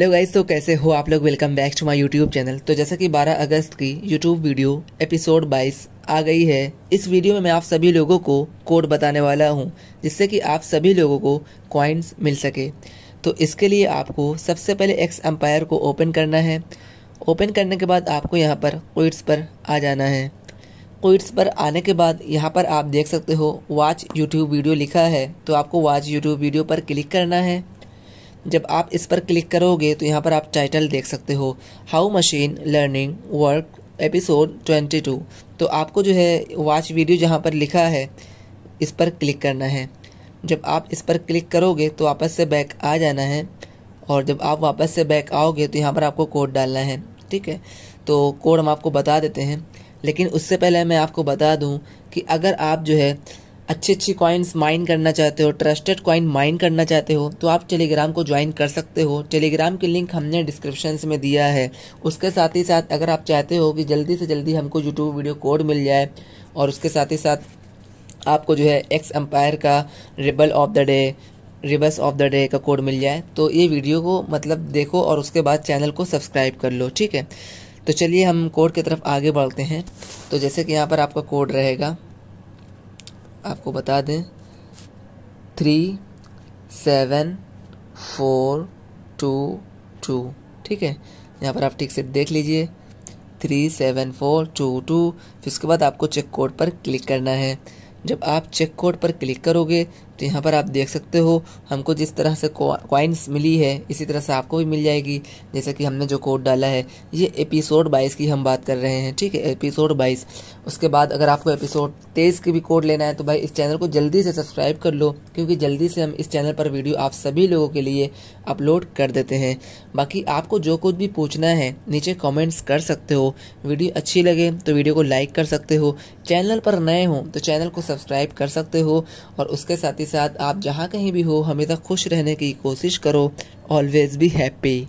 hello guys तो कैसे हो आप लोग welcome back to my YouTube channel तो जैसा कि 12 अगस्त की यूट्यूब वीडियो एपिसोड 22 आ गई है इस वीडियो में मैं आप सभी लोगों को कोड बताने वाला हूं जिससे कि आप सभी लोगों को कॉइन्स मिल सके तो इसके लिए आपको सबसे पहले एक्स एम्पायर को ओपन करना है ओपन करने के बाद आपको यहाँ पर क्विट्स पर आ जाना है कोइट्स पर आने के बाद यहाँ पर आप देख सकते हो वॉच यूट्यूब वीडियो लिखा है तो आपको वॉच यूट्यूब वीडियो पर क्लिक करना है जब आप इस पर क्लिक करोगे तो यहाँ पर आप टाइटल देख सकते हो how machine learning work episode 22 तो आपको जो है वॉच वीडियो जहाँ पर लिखा है इस पर क्लिक करना है जब आप इस पर क्लिक करोगे तो वापस से बैक आ जाना है और जब आप वापस से बैक आओगे तो यहाँ पर आपको कोड डालना है ठीक है तो कोड हम आपको बता देते हैं लेकिन उससे पहले मैं आपको बता दूं कि अगर आप जो है अच्छी अच्छी कॉइन्स माइन करना चाहते हो ट्रस्टेड कॉइन माइन करना चाहते हो तो आप टेलीग्राम को ज्वाइन कर सकते हो टेलीग्राम की लिंक हमने डिस्क्रिप्शन में दिया है उसके साथ ही साथ अगर आप चाहते हो कि जल्दी से जल्दी हमको यूट्यूब वीडियो कोड मिल जाए और उसके साथ ही साथ आपको जो है एक्स एम्पायर का riddle of the day rebus of the day का कोड मिल जाए तो ये वीडियो को मतलब देखो और उसके बाद चैनल को सब्सक्राइब कर लो ठीक है तो चलिए हम कोड की तरफ आगे बढ़ते हैं तो जैसे कि यहाँ पर आपका कोड रहेगा आपको बता दें three seven four two two ठीक है यहाँ पर आप ठीक से देख लीजिए three seven four two two फिर उसके बाद आपको चेक कोड पर क्लिक करना है जब आप चेक कोड पर क्लिक करोगे तो यहाँ पर आप देख सकते हो हमको जिस तरह से कॉइन्स मिली है इसी तरह से आपको भी मिल जाएगी जैसे कि हमने जो कोड डाला है ये एपिसोड बाईस की हम बात कर रहे हैं ठीक है एपिसोड बाईस उसके बाद अगर आपको एपिसोड तेईस की भी कोड लेना है तो भाई इस चैनल को जल्दी से सब्सक्राइब कर लो क्योंकि जल्दी से हम इस चैनल पर वीडियो आप सभी लोगों के लिए अपलोड कर देते हैं बाकी आपको जो कुछ भी पूछना है नीचे कॉमेंट्स कर सकते हो वीडियो अच्छी लगे तो वीडियो को लाइक कर सकते हो चैनल पर नए हों तो चैनल को सब्सक्राइब कर सकते हो और उसके साथ ही साथ आप जहाँ कहीं भी हो हमेशा खुश रहने की कोशिश करो ऑलवेज बी हैप्पी